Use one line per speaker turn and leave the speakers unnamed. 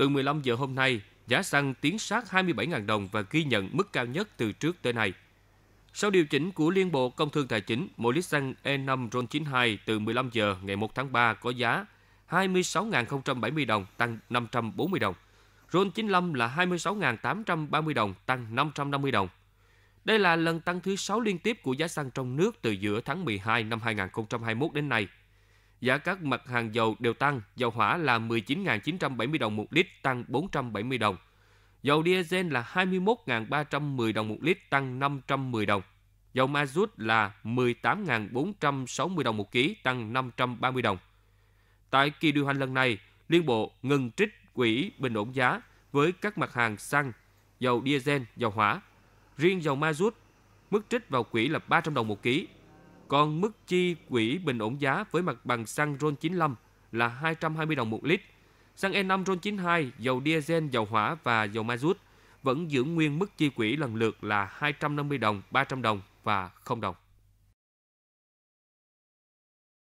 Từ 15 giờ hôm nay, giá xăng tiến sát 27.000 đồng và ghi nhận mức cao nhất từ trước tới nay. Sau điều chỉnh của Liên Bộ Công Thương Tài chính, mỗi lít xăng E5 RON92 từ 15 giờ ngày 1 tháng 3 có giá 26.070 đồng, tăng 540 đồng. RON95 là 26.830 đồng, tăng 550 đồng. Đây là lần tăng thứ 6 liên tiếp của giá xăng trong nước từ giữa tháng 12 năm 2021 đến nay – Giá các mặt hàng dầu đều tăng, dầu hỏa là 19.970 đồng một lít, tăng 470 đồng. Dầu diesel là 21.310 đồng một lít, tăng 510 đồng. Dầu ma rút là 18.460 đồng một ký, tăng 530 đồng. Tại kỳ điều hành lần này, Liên Bộ ngừng trích quỹ bình ổn giá với các mặt hàng xăng, dầu diesel, dầu hỏa. Riêng dầu ma rút, mức trích vào quỹ là 300 đồng một ký, còn mức chi quỹ bình ổn giá với mặt bằng xăng RON95 là 220 đồng một lít. Xăng E5 RON92, dầu diesel, dầu hỏa và dầu mazut vẫn giữ nguyên mức chi quỹ lần lượt là 250 đồng, 300 đồng và 0 đồng.